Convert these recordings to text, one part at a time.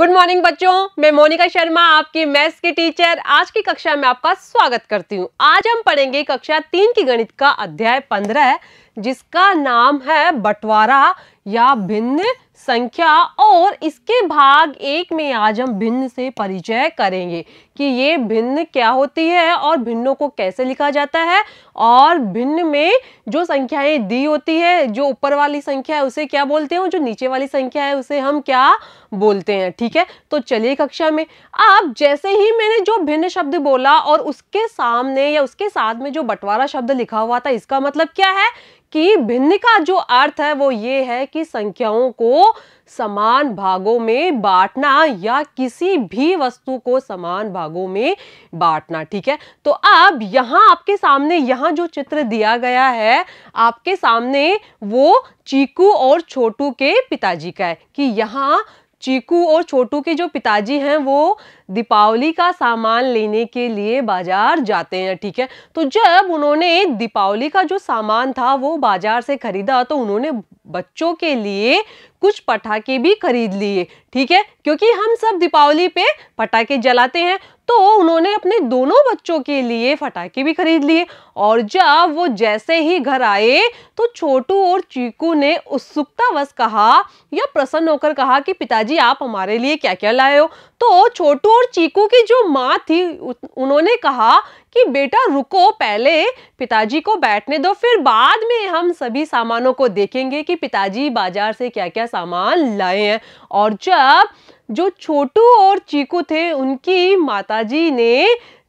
good morning बच्चों मैं मोनिका शर्मा आपकी मैथ्स की टीचर आज की कक्षा में आपका स्वागत करती हूँ आज हम पढ़ेंगे कक्षा तीन की गणित का अध्याय पंद्रह जिसका नाम है बंटवारा या भिन्न संख्या और इसके भाग एक में आज हम भिन्न से परिचय करेंगे कि ये भिन्न क्या होती है और भिन्नों को कैसे लिखा जाता है और भिन्न में जो संख्याएं दी होती है जो ऊपर वाली संख्या है उसे क्या बोलते हैं और जो नीचे वाली संख्या है उसे हम क्या बोलते हैं ठीक है तो चलिए कक्षा में अब जैसे ही मैंने जो भिन्न शब्द बोला और उसके सामने या उसके साथ में जो बंटवारा शब्द लिखा हुआ था इसका मतलब क्या है कि भिन्न का जो अर्थ है वो ये है कि संख्याओं को समान भागों में बांटना या किसी भी वस्तु को समान भागों में बांटना ठीक है तो अब यहाँ आपके सामने यहाँ जो चित्र दिया गया है आपके सामने वो चीकू और छोटू के पिताजी का है कि यहाँ चीकू और छोटू के जो पिताजी हैं वो दीपावली का सामान लेने के लिए बाजार जाते हैं ठीक है तो जब उन्होंने दीपावली का जो सामान था वो बाजार से खरीदा तो उन्होंने बच्चों के लिए कुछ पटाखे भी खरीद लिए ठीक है क्योंकि हम सब दीपावली पे पटाखे जलाते हैं तो उन्होंने अपने दोनों बच्चों के लिए फटाके भी खरीद लिए और जब वो जैसे ही घर आए तो छोटू और चीकू ने उत्सुकतावश कहा या प्रसन्न होकर कहा कि पिताजी आप हमारे लिए क्या क्या लाए हो तो छोटू और चीकू की जो माँ थी उन्होंने कहा कि बेटा रुको पहले पिताजी को बैठने दो फिर बाद में हम सभी सामानों को देखेंगे कि पिताजी बाजार से क्या क्या सामान लाए हैं और जब जो छोटू और चीकू थे उनकी माताजी ने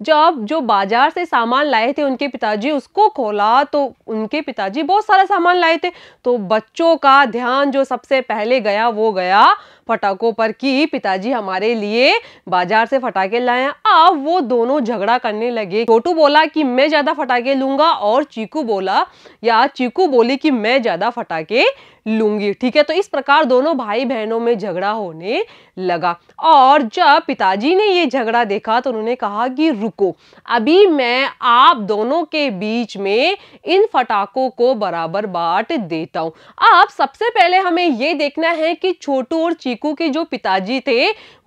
जब जो बाजार से सामान लाए थे उनके पिताजी उसको खोला तो उनके पिताजी बहुत सारा सामान लाए थे तो बच्चों का ध्यान जो सबसे पहले गया वो गया फटाकों पर कि पिताजी हमारे लिए बाजार से फटाके लाए अब वो दोनों झगड़ा करने लगे छोटू बोला कि मैं ज़्यादा फटाके लूंगा और चीकू बोला या चीकू बोली कि मैं ज़्यादा फटाके लूंगी ठीक है तो इस प्रकार दोनों भाई बहनों में झगड़ा होने लगा और जब पिताजी ने ये झगड़ा देखा तो उन्होंने कहा कि रुको अभी मैं आप दोनों के बीच में इन फटाकों को बराबर बांट देता हूं अब सबसे पहले हमें ये देखना है कि छोटू और चीकू चीकू के जो पिताजी थे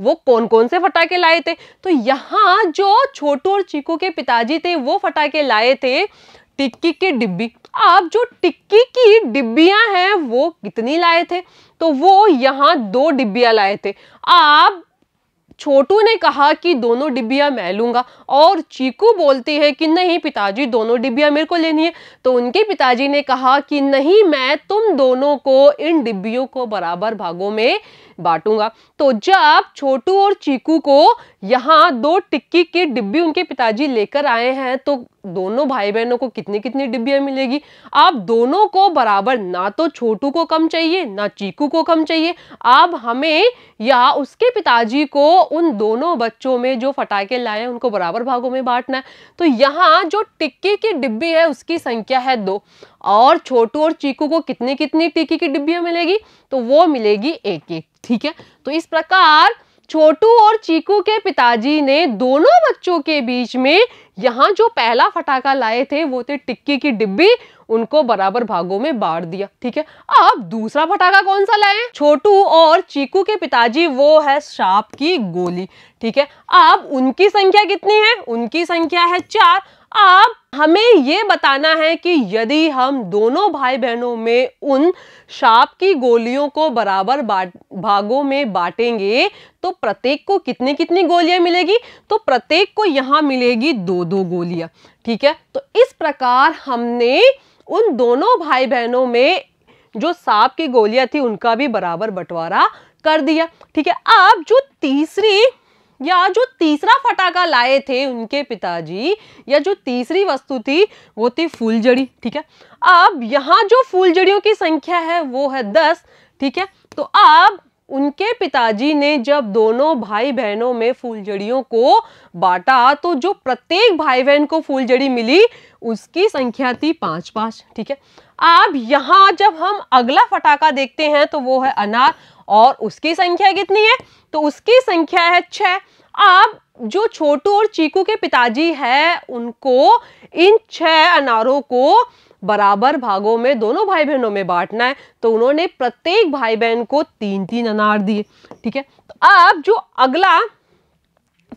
वो कौन कौन से फटाके लाए थे तो यहाँ जो छोटू और चीकू के पिताजी थे वो फटाके लाए थे टिक्की के डिब्बी आप जो टिक्की की डिब्बियां हैं वो कितनी लाए थे तो वो यहाँ दो डिब्बियां लाए थे आप छोटू ने कहा कि दोनों डिब्बियाँ मैं लूंगा और चीकू बोलती है कि नहीं पिताजी दोनों डिब्बियाँ मेरे को लेनी है तो उनके पिताजी ने कहा कि नहीं मैं तुम दोनों को इन डिब्बियों को बराबर भागों में बांटूंगा तो जब छोटू और चीकू को यहाँ दो टिक्की के डिब्बी उनके पिताजी लेकर आए हैं तो दोनों भाई बहनों को कितनी कितनी डिब्बियाँ मिलेगी आप दोनों को बराबर ना तो छोटू को कम चाहिए ना चीकू को कम चाहिए आप हमें या उसके पिताजी को उन दोनों बच्चों में जो फटाके लाए उनको बराबर भागों में बांटना है तो यहाँ जो टिक्की की डिब्बी है उसकी संख्या है दो और छोटू और चीकू को कितनी कितनी टिक्की की डिब्बियाँ मिलेगी तो वो मिलेगी एक एक ठीक है तो इस प्रकार छोटू और चीकू के पिताजी ने दोनों बच्चों के बीच में यहाँ जो पहला फटाका लाए थे वो थे टिक्की की डिब्बी उनको बराबर भागों में बांट दिया ठीक है अब दूसरा फटाका कौन सा लाए छोटू और चीकू के पिताजी वो है सांप की गोली ठीक है अब उनकी संख्या कितनी है उनकी संख्या है चार अब हमें ये बताना है कि यदि हम दोनों भाई बहनों में उन शाप की गोलियों को बराबर भागों में बांटेंगे तो प्रत्येक को कितने कितनी गोलियां मिलेगी तो प्रत्येक को यहाँ मिलेगी दो दो गोलियां ठीक है तो इस प्रकार हमने उन दोनों भाई बहनों में जो सांप की गोलियां थी उनका भी बराबर बंटवारा कर दिया ठीक है अब जो तीसरी या जो तीसरा फटाका लाए थे उनके पिताजी या जो तीसरी वस्तु थी वो थी फूलजड़ी ठीक है अब यहाँ जो फूलजड़ियों की संख्या है वो है दस ठीक है तो अब उनके पिताजी ने जब दोनों भाई बहनों में फूलजड़ियों को बांटा तो जो प्रत्येक भाई बहन को फूलजड़ी मिली उसकी संख्या थी पांच पांच ठीक है अब यहाँ जब हम अगला फटाका देखते हैं तो वो है अनार और उसकी संख्या कितनी है तो उसकी संख्या है छः अब जो छोटू और चीकू के पिताजी है उनको इन छह अनारों को बराबर भागों में दोनों भाई बहनों में बांटना है तो उन्होंने प्रत्येक भाई बहन को तीन तीन अनार दिए ठीक है तो अब जो अगला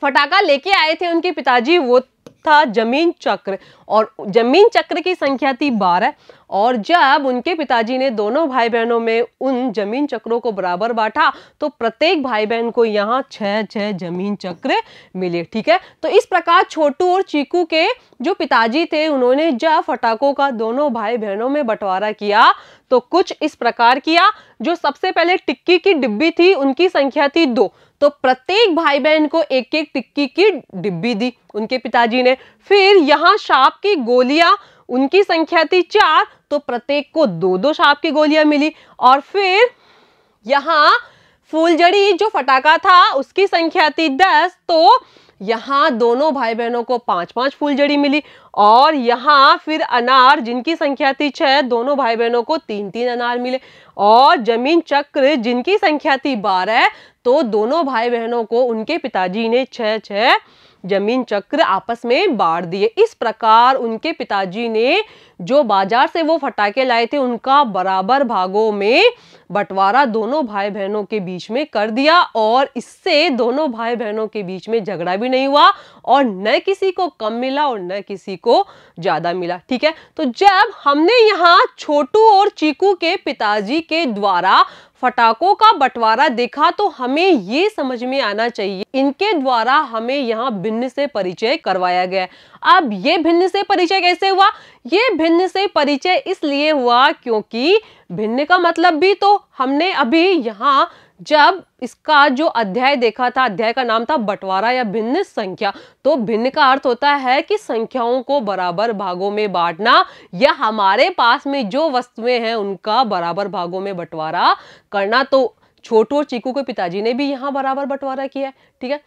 फटाका लेके आए थे उनके पिताजी वो था जमीन चक्र और जमीन चक्र की संख्या थी बारह और जब उनके पिताजी ने दोनों भाई बहनों में उन जमीन चक्रों को बराबर बांटा तो प्रत्येक भाई बहन को यहाँ छः छः जमीन चक्र मिले ठीक है तो इस प्रकार छोटू और चीकू के जो पिताजी थे उन्होंने जब फटाकों का दोनों भाई बहनों में बंटवारा किया तो कुछ इस प्रकार किया जो सबसे पहले टिक्की की डिब्बी थी उनकी संख्या थी दो तो प्रत्येक भाई बहन को एक एक टिक्की की डिब्बी दी उनके पिताजी ने फिर यहाँ शाप की गोलियां उनकी संख्या थी चार तो प्रत्येक को दो दो शाप की गोलियां मिली और फिर यहाँ फूलजड़ी जो फटाका था उसकी संख्या थी दस तो यहाँ दोनों भाई बहनों को पांच पांच फूलझड़ी मिली और यहाँ फिर अनार जिनकी संख्या थी छः दोनों भाई बहनों को तीन तीन अनार मिले और जमीन चक्र जिनकी संख्या थी बारह तो दोनों भाई बहनों को उनके पिताजी ने छः छः जमीन चक्र आपस में बांट दिए इस प्रकार उनके पिताजी ने जो बाजार से वो फटाके लाए थे उनका बराबर भागों में बंटवारा दोनों भाई बहनों के बीच में कर दिया और इससे दोनों भाई बहनों के बीच में झगड़ा भी नहीं हुआ और न किसी को कम मिला और न किसी को ज़्यादा मिला ठीक है तो जब हमने यहाँ छोटू और चीकू के पिताजी के द्वारा फटाकों का बंटवारा देखा तो हमें ये समझ में आना चाहिए इनके द्वारा हमें यहाँ भिन्न से परिचय करवाया गया अब ये भिन्न से परिचय कैसे हुआ ये भिन्न से परिचय इसलिए हुआ क्योंकि भिन्न का मतलब भी तो हमने अभी यहाँ जब इसका जो अध्याय देखा था अध्याय का नाम था बंटवारा या भिन्न संख्या तो भिन्न का अर्थ होता है कि संख्याओं को बराबर भागों में बांटना या हमारे पास में जो वस्तुएं हैं उनका बराबर भागों में बंटवारा करना तो छोटू और चीकू के पिताजी ने भी यहाँ बराबर बंटवारा किया है ठीक है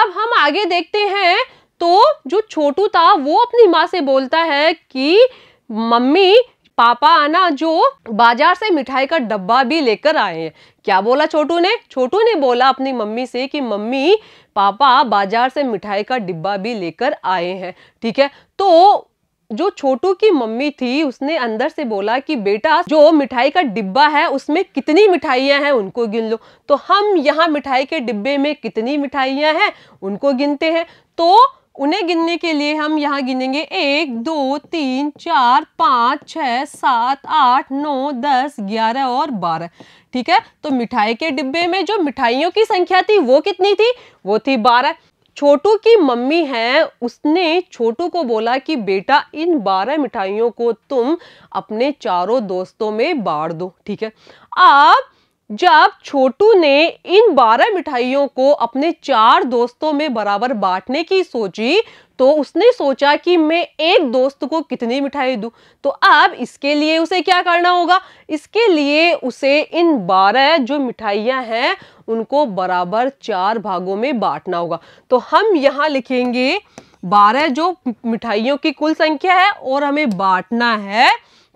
अब हम आगे देखते हैं तो जो छोटू था वो अपनी माँ से बोलता है कि मम्मी पापा आना जो बाजार से मिठाई का डब्बा भी लेकर आए हैं क्या बोला छोटू ने छोटू ने बोला अपनी मम्मी से कि मम्मी पापा बाजार से मिठाई का डिब्बा भी लेकर आए हैं ठीक है तो जो छोटू की मम्मी थी उसने अंदर से बोला कि बेटा जो मिठाई का डिब्बा है उसमें कितनी मिठाइयां हैं उनको गिन लो तो हम यहाँ मिठाई के डिब्बे में कितनी मिठाइयां हैं उनको गिनते हैं तो उन्हें गिनने के लिए हम यहाँ गिनेंगे एक दो तीन चार पाँच छ सात आठ नौ दस ग्यारह और बारह ठीक है तो मिठाई के डिब्बे में जो मिठाइयों की संख्या थी वो कितनी थी वो थी बारह छोटू की मम्मी है उसने छोटू को बोला कि बेटा इन बारह मिठाइयों को तुम अपने चारों दोस्तों में बांट दो ठीक है अब जब छोटू ने इन बारह मिठाइयों को अपने चार दोस्तों में बराबर बांटने की सोची तो उसने सोचा कि मैं एक दोस्त को कितनी मिठाई दूं तो अब इसके लिए उसे क्या करना होगा इसके लिए उसे इन बारह जो मिठाइयां हैं उनको बराबर चार भागों में बांटना होगा तो हम यहाँ लिखेंगे बारह जो मिठाइयों की कुल संख्या है और हमें बांटना है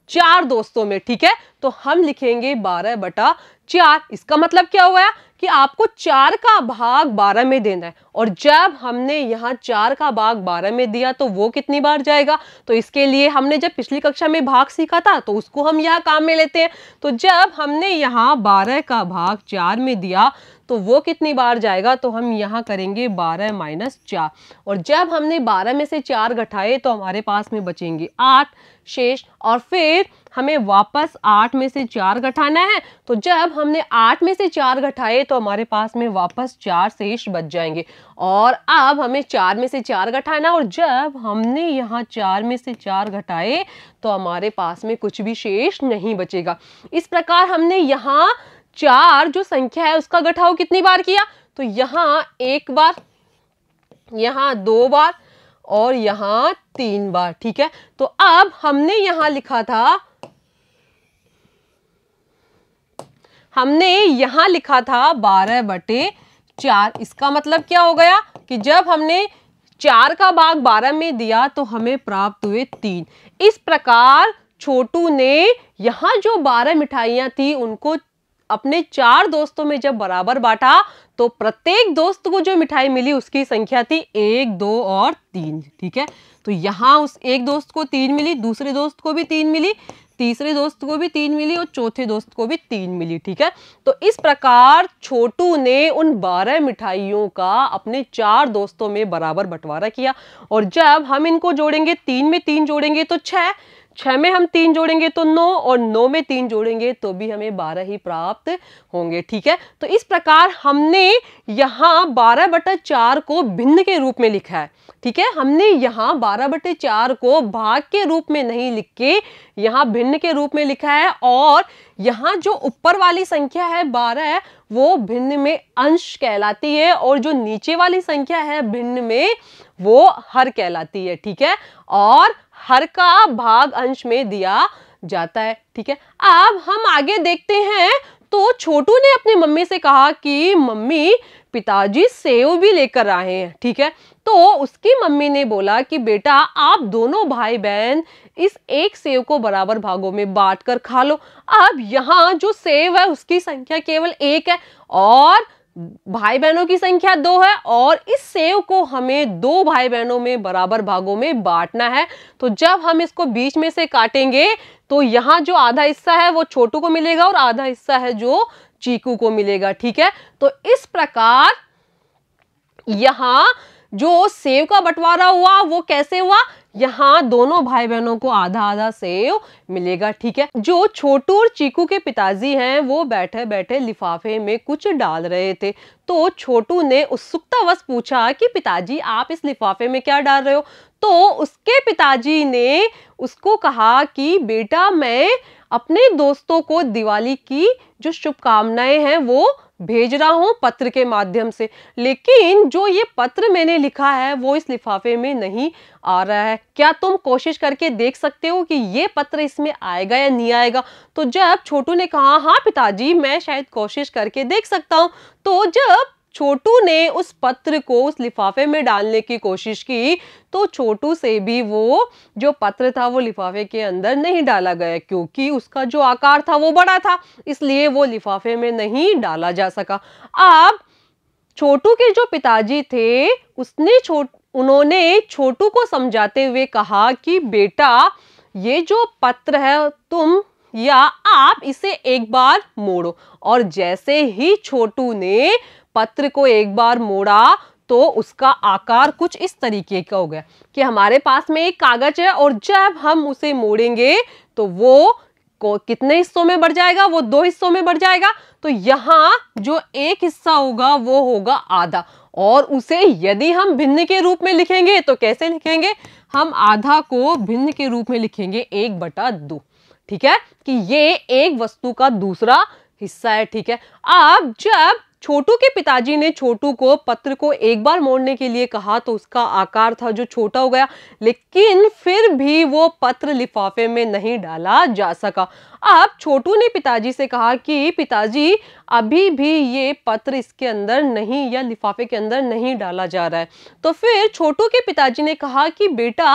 चार दोस्तों में ठीक है तो हम लिखेंगे बारह बटा चार इसका मतलब क्या हुआ कि आपको चार का भाग बारह में देना है और जब हमने यहाँ चार का भाग बारह में दिया तो वो कितनी बार जाएगा तो इसके लिए हमने जब पिछली कक्षा में भाग सीखा था तो उसको हम यहाँ काम में लेते हैं तो जब हमने यहाँ बारह का भाग चार में दिया तो वो कितनी बार जाएगा तो हम यहाँ करेंगे बारह माइनस चार और जब हमने बारह में से चार घटाए तो हमारे पास में बचेंगे आठ शेष और फिर हमें वापस आठ में से चार घटाना है तो जब हमने आठ में से चार घटाए तो हमारे पास में वापस चार शेष बच जाएंगे और अब हमें चार में से चार घटाना और जब हमने यहाँ चार में से चार घटाए तो हमारे पास में कुछ भी शेष नहीं बचेगा इस प्रकार हमने यहाँ चार जो संख्या है उसका घटाओ कितनी बार किया तो यहाँ एक बार यहाँ दो बार और यहाँ तीन बार ठीक है तो अब हमने यहाँ लिखा था हमने यहाँ लिखा था बारह बटे चार इसका मतलब क्या हो गया कि जब हमने चार का भाग बारह में दिया तो हमें प्राप्त हुए तीन इस प्रकार छोटू ने यहाँ जो बारह मिठाइयाँ थी उनको अपने चार दोस्तों में जब बराबर बांटा तो प्रत्येक दोस्त को जो मिठाई मिली उसकी संख्या थी एक दो और तीन ठीक है तो यहाँ उस एक दोस्त को तीन मिली दूसरे दोस्त को भी तीन मिली तीसरे दोस्त को भी तीन मिली और चौथे दोस्त को भी तीन मिली ठीक है तो इस प्रकार छोटू ने उन बारह मिठाइयों का अपने चार दोस्तों में बराबर बंटवारा किया और जब हम इनको जोड़ेंगे तीन में तीन जोड़ेंगे तो छह छः में हम तीन जोड़ेंगे तो नौ और नौ में तीन जोड़ेंगे तो भी हमें बारह ही प्राप्त होंगे ठीक है तो इस प्रकार हमने यहाँ बारह बटा चार को भिन्न के रूप में लिखा है ठीक है हमने यहाँ बारह बटे चार को भाग के रूप में नहीं लिख के यहाँ भिन्न के रूप में लिखा है और यहाँ जो ऊपर वाली संख्या है बारह वो भिन्न में अंश कहलाती है और जो नीचे वाली संख्या है भिन्न में वो हर कहलाती है ठीक है और हर का भाग अंश में दिया जाता है ठीक है अब हम आगे देखते हैं तो छोटू ने अपनी मम्मी से कहा कि मम्मी पिताजी सेव भी लेकर आए हैं ठीक है तो उसकी मम्मी ने बोला कि बेटा आप दोनों भाई बहन इस एक सेव को बराबर भागों में बांटकर खा लो अब यहाँ जो सेव है उसकी संख्या केवल एक है और भाई बहनों की संख्या दो है और इस सेव को हमें दो भाई बहनों में बराबर भागों में बांटना है तो जब हम इसको बीच में से काटेंगे तो यहाँ जो आधा हिस्सा है वो छोटू को मिलेगा और आधा हिस्सा है जो चीकू को मिलेगा ठीक है तो इस प्रकार यहाँ जो सेव का बंटवारा हुआ वो कैसे हुआ यहाँ दोनों भाई बहनों को आधा आधा सेव मिलेगा ठीक है जो छोटू और चीकू के पिताजी हैं वो बैठे बैठे लिफाफे में कुछ डाल रहे थे तो छोटू ने उत्सुकतावश पूछा कि पिताजी आप इस लिफाफे में क्या डाल रहे हो तो उसके पिताजी ने उसको कहा कि बेटा मैं अपने दोस्तों को दिवाली की जो शुभकामनाएं हैं वो भेज रहा हूँ पत्र के माध्यम से लेकिन जो ये पत्र मैंने लिखा है वो इस लिफाफे में नहीं आ रहा है क्या तुम कोशिश करके देख सकते हो कि ये पत्र इसमें आएगा या नहीं आएगा तो जब छोटू ने कहा हाँ पिताजी मैं शायद कोशिश करके देख सकता हूँ तो जब छोटू ने उस पत्र को उस लिफाफे में डालने की कोशिश की तो छोटू से भी वो जो पत्र था वो लिफाफे के अंदर नहीं डाला गया क्योंकि उसका जो आकार था वो बड़ा था इसलिए वो लिफाफे में नहीं डाला जा सका अब छोटू के जो पिताजी थे उसने छोट उन्होंने छोटू को समझाते हुए कहा कि बेटा ये जो पत्र है तुम या आप इसे एक बार मोड़ो और जैसे ही छोटू ने पत्र को एक बार मोड़ा तो उसका आकार कुछ इस तरीके का हो गया कि हमारे पास में एक कागज है और जब हम उसे मोड़ेंगे तो वो को कितने हिस्सों में बढ़ जाएगा वो दो हिस्सों में बढ़ जाएगा तो यहाँ जो एक हिस्सा होगा वो होगा आधा और उसे यदि हम भिन्न के रूप में लिखेंगे तो कैसे लिखेंगे हम आधा को भिन्न के रूप में लिखेंगे एक बटा दो ठीक है कि ये एक वस्तु का दूसरा हिस्सा है ठीक है अब जब छोटू के पिताजी ने छोटू को पत्र को एक बार मोड़ने के लिए कहा तो उसका आकार था जो छोटा हो गया लेकिन फिर भी वो पत्र लिफाफे में नहीं डाला जा सका अब छोटू ने पिताजी से कहा कि पिताजी अभी भी ये पत्र इसके अंदर नहीं या लिफाफे के अंदर नहीं डाला जा रहा है तो फिर छोटू के पिताजी ने कहा कि बेटा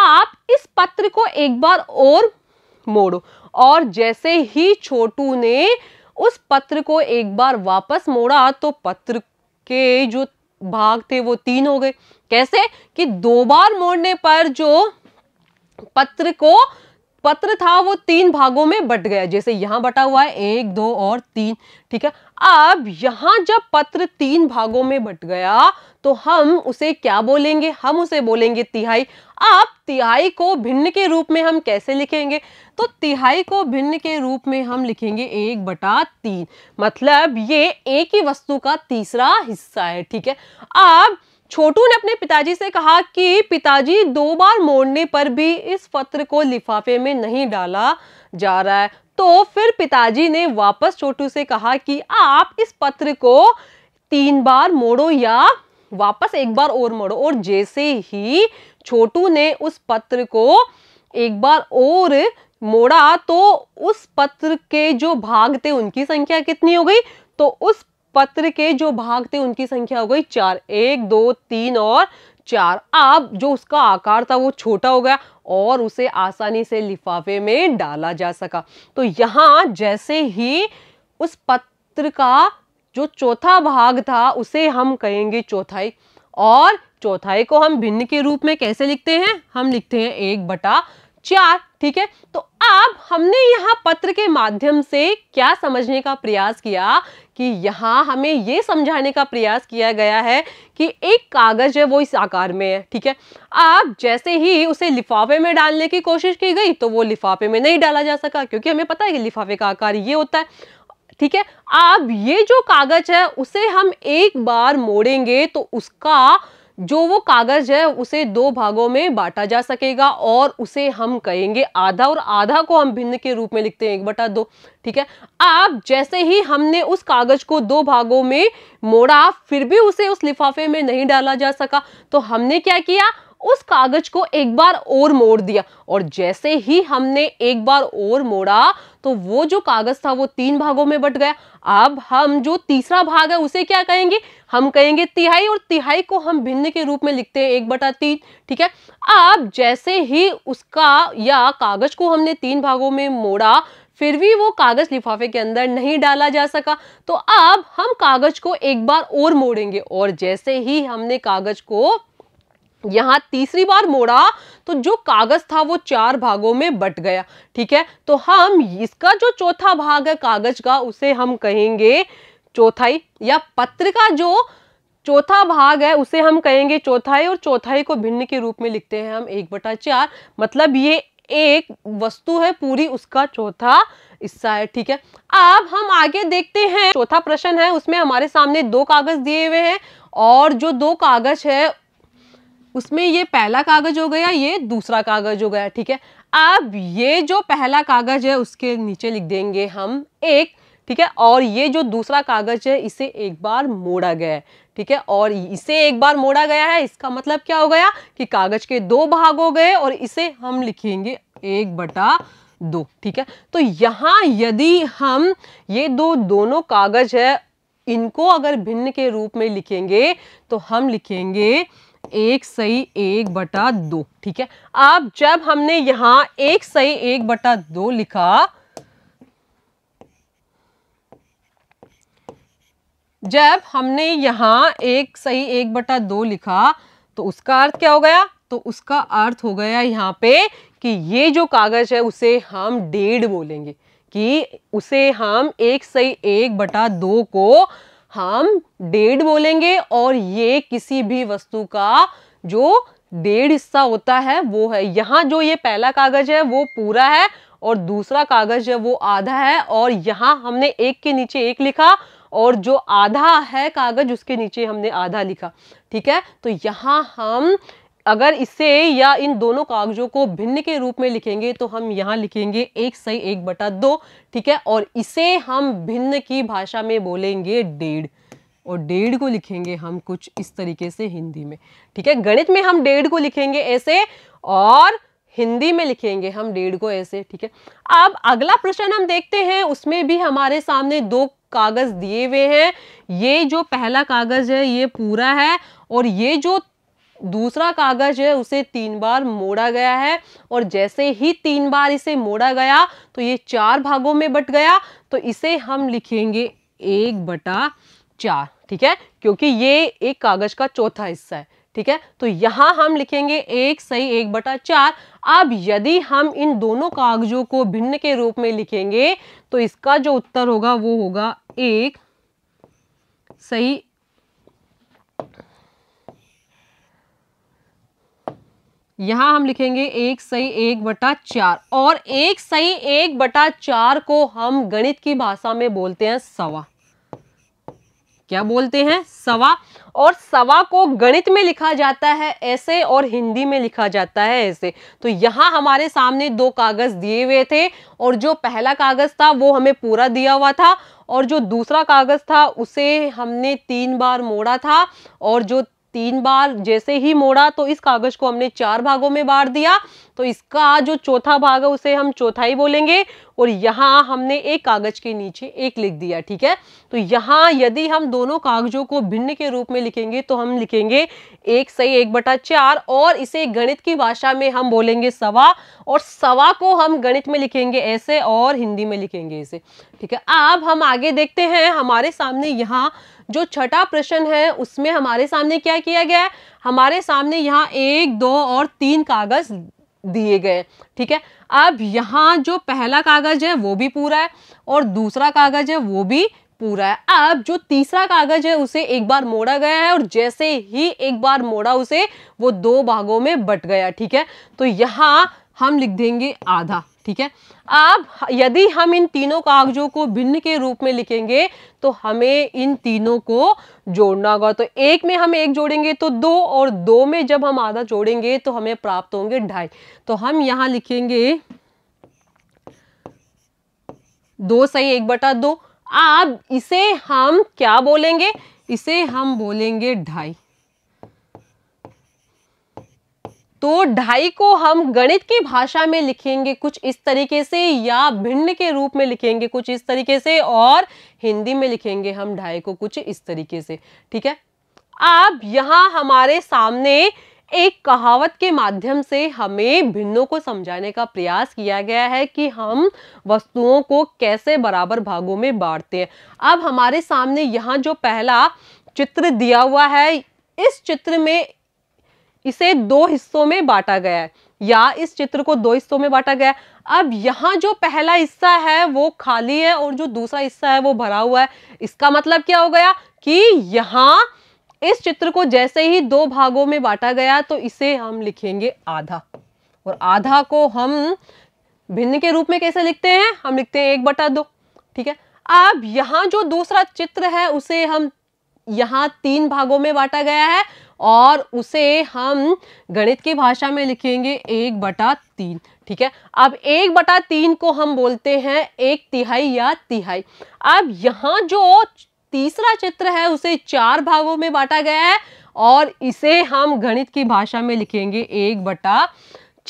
आप इस पत्र को एक बार और मोड़ो और जैसे ही छोटू ने उस पत्र को एक बार वापस मोड़ा तो पत्र के जो भाग थे वो तीन हो गए कैसे कि दो बार मोड़ने पर जो पत्र को पत्र था वो तीन भागों में बट गया जैसे यहाँ बटा हुआ है एक दो और तीन ठीक है अब यहां जब पत्र तीन भागों में बट गया तो हम उसे क्या बोलेंगे हम उसे बोलेंगे तिहाई अब तिहाई को भिन्न के रूप में हम कैसे लिखेंगे तो तिहाई को भिन्न के रूप में हम लिखेंगे एक बटा तीन मतलब ये एक ही वस्तु का तीसरा हिस्सा है ठीक है अब छोटू ने अपने पिताजी से कहा कि पिताजी दो बार मोड़ने पर भी इस पत्र को लिफाफे में नहीं डाला जा रहा है तो फिर पिताजी ने वापस छोटू से कहा कि आप इस पत्र को तीन बार मोड़ो या वापस एक बार और मोड़ो और जैसे ही छोटू ने उस पत्र को एक बार और मोड़ा तो उस पत्र के जो भाग थे उनकी संख्या कितनी हो गई तो उस पत्र के जो भाग थे उनकी संख्या हो गई चार एक दो तीन और चार अब जो उसका आकार था वो छोटा हो गया और उसे आसानी से लिफाफे में डाला जा सका तो यहाँ जैसे ही उस पत्र का जो चौथा भाग था उसे हम कहेंगे चौथाई और चौथाई को हम भिन्न के रूप में कैसे लिखते हैं हम लिखते हैं एक बटा चार ठीक है तो अब हमने यहाँ पत्र के माध्यम से क्या समझने का प्रयास किया कि यहाँ हमें ये समझाने का प्रयास किया गया है कि एक कागज है वो इस आकार में है ठीक है अब जैसे ही उसे लिफाफे में डालने की कोशिश की गई तो वो लिफाफे में नहीं डाला जा सका क्योंकि हमें पता है कि लिफाफे का आकार ये होता है ठीक है अब ये जो कागज है उसे हम एक बार मोड़ेंगे तो उसका जो वो कागज है उसे दो भागों में बांटा जा सकेगा और उसे हम कहेंगे आधा और आधा को हम भिन्न के रूप में लिखते हैं एक बटा दो ठीक है अब जैसे ही हमने उस कागज को दो भागों में मोड़ा फिर भी उसे उस लिफाफे में नहीं डाला जा सका तो हमने क्या किया उस कागज को एक बार और मोड़ दिया और जैसे ही हमने एक बार और मोड़ा तो वो जो कागज था वो तीन भागों में बट गया अब हम जो तीसरा भाग है उसे क्या कहेंगे हम कहेंगे तिहाई और तिहाई को हम भिन्न के रूप में लिखते हैं एक बटा तीन ठीक है अब जैसे ही उसका या कागज को हमने तीन भागों में मोड़ा फिर भी वो कागज लिफाफे के अंदर नहीं डाला जा सका तो अब हम कागज को एक बार और मोड़ेंगे और जैसे ही हमने कागज को यहाँ तीसरी बार मोड़ा तो जो कागज था वो चार भागों में बट गया ठीक है तो हम इसका जो चौथा भाग है कागज का उसे हम कहेंगे चौथाई या पत्र का जो चौथा भाग है उसे हम कहेंगे चौथाई और चौथाई को भिन्न के रूप में लिखते हैं हम एक बटा चार मतलब ये एक वस्तु है पूरी उसका चौथा हिस्सा है ठीक है अब हम आगे देखते हैं चौथा प्रश्न है उसमें हमारे सामने दो कागज दिए हुए हैं और जो दो कागज है उसमें ये पहला कागज हो गया ये दूसरा कागज हो गया ठीक है अब ये जो पहला कागज है उसके नीचे लिख देंगे हम एक ठीक है और ये जो दूसरा कागज है इसे एक बार मोड़ा गया है ठीक है और इसे एक बार मोड़ा गया है इसका मतलब क्या हो गया कि कागज के दो भाग हो गए और इसे हम लिखेंगे एक बटा दो ठीक है तो यहाँ यदि हम ये दो दोनों कागज है इनको अगर भिन्न के रूप में लिखेंगे तो हम लिखेंगे एक सही एक बटा दो ठीक है अब जब हमने यहां एक सही एक बटा दो लिखा जब हमने यहां एक सही एक बटा दो लिखा तो उसका अर्थ क्या हो गया तो उसका अर्थ हो गया यहाँ पे कि ये जो कागज है उसे हम डेढ़ बोलेंगे कि उसे हम एक सही एक बटा दो को हम डेढ़ बोलेंगे और ये किसी भी वस्तु का जो डेढ़ हिस्सा होता है वो है यहाँ जो ये पहला कागज है वो पूरा है और दूसरा कागज है वो आधा है और यहाँ हमने एक के नीचे एक लिखा और जो आधा है कागज उसके नीचे हमने आधा लिखा ठीक है तो यहाँ हम अगर इसे या इन दोनों कागजों को भिन्न के रूप में लिखेंगे तो हम यहाँ लिखेंगे एक सही एक बटा दो ठीक है और इसे हम भिन्न की भाषा में बोलेंगे डेढ़ और डेढ़ को लिखेंगे हम कुछ इस तरीके से हिंदी में ठीक है गणित में हम डेढ़ को लिखेंगे ऐसे और हिंदी में लिखेंगे हम डेढ़ को ऐसे ठीक है अब अगला प्रश्न हम देखते हैं उसमें भी हमारे सामने दो कागज दिए हुए हैं ये जो पहला कागज है ये पूरा है और ये जो दूसरा कागज है उसे तीन बार मोड़ा गया है और जैसे ही तीन बार इसे मोड़ा गया तो ये चार भागों में बट गया तो इसे हम लिखेंगे एक बटा चार ठीक है क्योंकि ये एक कागज का चौथा हिस्सा है ठीक है तो यहां हम लिखेंगे एक सही एक बटा चार अब यदि हम इन दोनों कागजों को भिन्न के रूप में लिखेंगे तो इसका जो उत्तर होगा वो होगा एक सही यहाँ हम लिखेंगे एक सही एक बटा चार और एक सही एक बटा चार को हम गणित की भाषा में बोलते हैं सवा क्या बोलते हैं सवा और सवा को गणित में लिखा जाता है ऐसे और हिंदी में लिखा जाता है ऐसे तो यहाँ हमारे सामने दो कागज़ दिए हुए थे और जो पहला कागज़ था वो हमें पूरा दिया हुआ था और जो दूसरा कागज़ था उसे हमने तीन बार मोड़ा था और जो तीन बार जैसे ही मोड़ा तो इस कागज को हमने चार भागों में बांट दिया तो इसका जो चौथा भाग है उसे हम चौथाई बोलेंगे और यहाँ हमने एक कागज के नीचे एक लिख दिया ठीक है तो यहाँ यदि हम दोनों कागजों को भिन्न के रूप में लिखेंगे तो हम लिखेंगे एक सही एक बटा चार और इसे गणित की भाषा में हम बोलेंगे सवा और सवा को हम गणित में लिखेंगे ऐसे और हिंदी में लिखेंगे इसे ठीक है अब हम आगे देखते हैं हमारे सामने यहाँ जो छठा प्रश्न है उसमें हमारे सामने क्या किया गया है हमारे सामने यहाँ एक दो और तीन कागज दिए गए ठीक है अब यहाँ जो पहला कागज है वो भी पूरा है और दूसरा कागज है वो भी पूरा है अब जो तीसरा कागज है उसे एक बार मोड़ा गया है और जैसे ही एक बार मोड़ा उसे वो दो भागों में बट गया ठीक है तो यहाँ हम लिख देंगे आधा ठीक है अब यदि हम इन तीनों कागजों को भिन्न के रूप में लिखेंगे तो हमें इन तीनों को जोड़ना होगा तो एक में हम एक जोड़ेंगे तो दो और दो में जब हम आधा जोड़ेंगे तो हमें प्राप्त होंगे ढाई तो हम यहां लिखेंगे दो सही एक बटा दो अब इसे हम क्या बोलेंगे इसे हम बोलेंगे ढाई तो ढाई को हम गणित की भाषा में लिखेंगे कुछ इस तरीके से या भिन्न के रूप में लिखेंगे कुछ इस तरीके से और हिंदी में लिखेंगे हम ढाई को कुछ इस तरीके से ठीक है अब यहां हमारे सामने एक कहावत के माध्यम से हमें भिन्नों को समझाने का प्रयास किया गया है कि हम वस्तुओं को कैसे बराबर भागों में बांटते हैं अब हमारे सामने यहाँ जो पहला चित्र दिया हुआ है इस चित्र में इसे दो हिस्सों में बांटा गया है या इस चित्र को दो हिस्सों में बांटा गया है अब यहाँ जो पहला हिस्सा है वो खाली है और जो दूसरा हिस्सा है वो भरा हुआ है इसका मतलब क्या हो गया कि यहाँ इस चित्र को जैसे ही दो भागों में बांटा गया तो इसे हम लिखेंगे आधा और आधा को हम भिन्न के रूप में कैसे लिखते हैं हम लिखते हैं एक बटा दो ठीक है अब यहाँ जो दूसरा चित्र है उसे हम यहाँ तीन भागों में बांटा गया है और उसे हम गणित की भाषा में लिखेंगे एक बटा तीन ठीक है अब एक बटा तीन को हम बोलते हैं एक तिहाई या तिहाई अब यहाँ जो तीसरा चित्र है उसे चार भागों में बांटा गया है और इसे हम गणित की भाषा में लिखेंगे एक बटा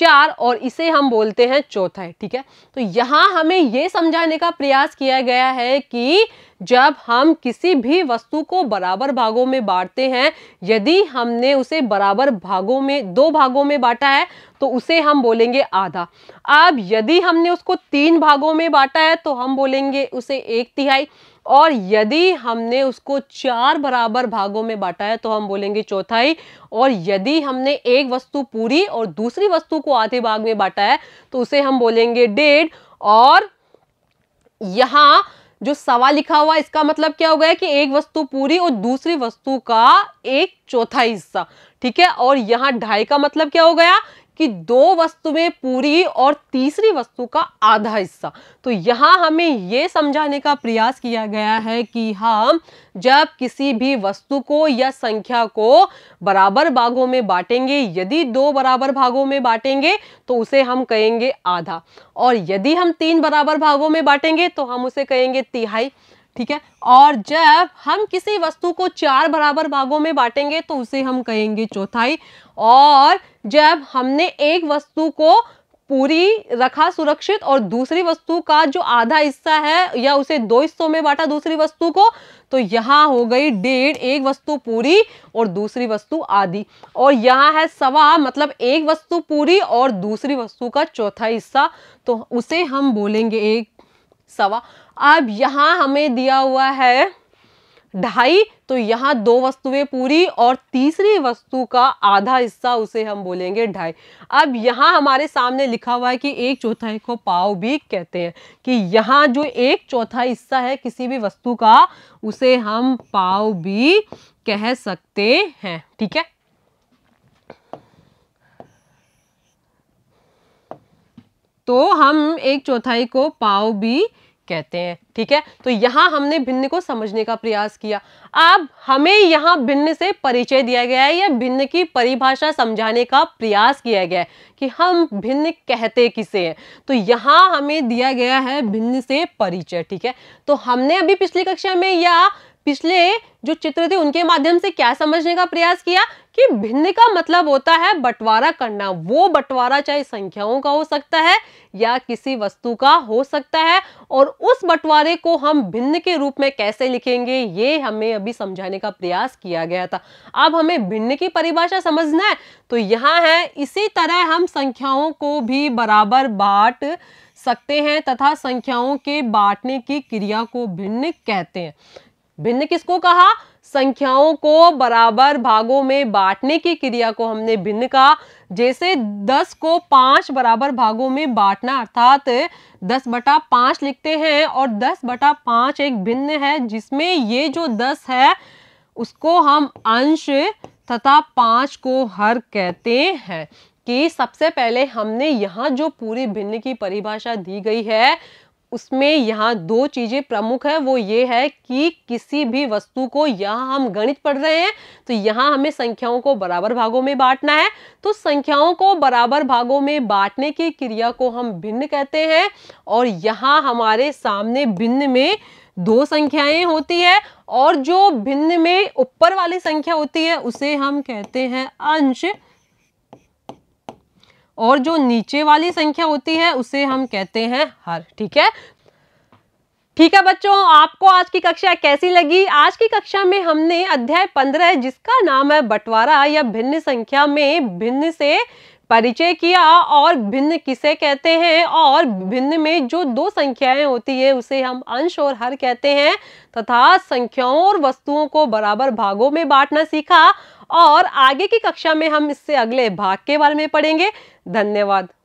चार और इसे हम बोलते हैं है, ठीक है तो यहाँ हमें यह समझाने का प्रयास किया गया है कि जब हम किसी भी वस्तु को बराबर भागों में बांटते हैं यदि हमने उसे बराबर भागों में दो भागों में बांटा है तो उसे हम बोलेंगे आधा अब यदि हमने उसको तीन भागों में बांटा है तो हम बोलेंगे उसे एक तिहाई और यदि हमने उसको चार बराबर भागों में बांटा है तो हम बोलेंगे चौथाई और यदि हमने एक वस्तु पूरी और दूसरी वस्तु को आधे भाग में बांटा है तो उसे हम बोलेंगे डेढ़ और यहाँ जो सवा लिखा हुआ इसका मतलब क्या हो गया कि एक वस्तु पूरी और दूसरी वस्तु का एक चौथा हिस्सा ठीक है और यहाँ ढाई का मतलब क्या हो गया कि दो वस्तुएं पूरी और तीसरी वस्तु का आधा हिस्सा तो यहां हमें ये समझाने का प्रयास किया गया है कि हम हाँ, जब किसी भी वस्तु को या संख्या को बराबर भागों में बांटेंगे यदि दो बराबर भागों में बांटेंगे तो उसे हम कहेंगे आधा और यदि हम तीन बराबर भागों में बांटेंगे तो हम उसे कहेंगे तिहाई ठीक है और जब हम किसी वस्तु को चार बराबर भागों में बांटेंगे तो उसे हम कहेंगे चौथाई और जब हमने एक वस्तु को पूरी रखा सुरक्षित और दूसरी वस्तु का जो आधा हिस्सा है या उसे दो हिस्सों में बांटा दूसरी वस्तु को तो यहाँ हो गई डेढ़ एक वस्तु पूरी और दूसरी वस्तु आधी और यहाँ है सवा मतलब एक वस्तु पूरी और दूसरी वस्तु का चौथा हिस्सा तो उसे हम बोलेंगे एक सवा अब यहाँ हमें दिया हुआ है ढाई तो यहां दो वस्तुएं पूरी और तीसरी वस्तु का आधा हिस्सा उसे हम बोलेंगे ढाई अब यहां हमारे सामने लिखा हुआ है कि एक चौथाई को पाव भी कहते हैं कि यहां जो एक चौथा हिस्सा है किसी भी वस्तु का उसे हम पाव भी कह सकते हैं ठीक है तो हम एक चौथाई को पाव भी कहते हैं ठीक है तो यहाँ हमने भिन्न को समझने का प्रयास किया अब हमें यहाँ भिन्न से परिचय दिया गया है या भिन्न की परिभाषा समझाने का प्रयास किया गया है कि हम भिन्न कहते किसे हैं तो यहाँ हमें दिया गया है भिन्न से परिचय ठीक है तो हमने अभी पिछली कक्षा में या पिछले जो चित्र थे उनके माध्यम से क्या समझने का प्रयास किया कि भिन्न का मतलब होता है बंटवारा करना वो बंटवारा चाहे संख्याओं का हो सकता है या किसी वस्तु का हो सकता है और उस बंटवारे को हम भिन्न के रूप में कैसे लिखेंगे ये हमें अभी समझाने का प्रयास किया गया था अब हमें भिन्न की परिभाषा समझना है तो यहाँ है इसी तरह हम संख्याओं को भी बराबर बांट सकते हैं तथा संख्याओं के बांटने की क्रिया को भिन्न कहते हैं भिन्न किसको कहा संख्याओं को बराबर भागों में बांटने की क्रिया को हमने भिन्न कहा जैसे दस को पांच बराबर भागों में बांटना अर्थात दस बटा पांच लिखते हैं और दस बटा पांच एक भिन्न है जिसमें ये जो दस है उसको हम अंश तथा पांच को हर कहते हैं कि सबसे पहले हमने यहाँ जो पूरी भिन्न की परिभाषा दी गई है उसमें यहाँ दो चीज़ें प्रमुख है वो ये है कि किसी भी वस्तु को यहाँ हम गणित पढ़ रहे हैं तो यहाँ हमें संख्याओं को बराबर भागों में बांटना है तो संख्याओं को बराबर भागों में बांटने की क्रिया को हम भिन्न कहते हैं और यहाँ हमारे सामने भिन्न में दो संख्याएं होती है और जो भिन्न में ऊपर वाली संख्या होती है उसे हम कहते हैं अंश और जो नीचे वाली संख्या होती है उसे हम कहते हैं हर ठीक है ठीक है बच्चों आपको आज की कक्षा कैसी लगी आज की कक्षा में हमने अध्याय पंद्रह जिसका नाम है बंटवारा या भिन्न संख्या में भिन्न से परिचय किया और भिन्न किसे कहते हैं और भिन्न में जो दो संख्याएं होती है उसे हम अंश और हर कहते हैं तथा संख्याओं और वस्तुओं को बराबर भागों में बांटना सीखा और आगे की कक्षा में हम इससे अगले भाग के बारे में पढ़ेंगे धन्यवाद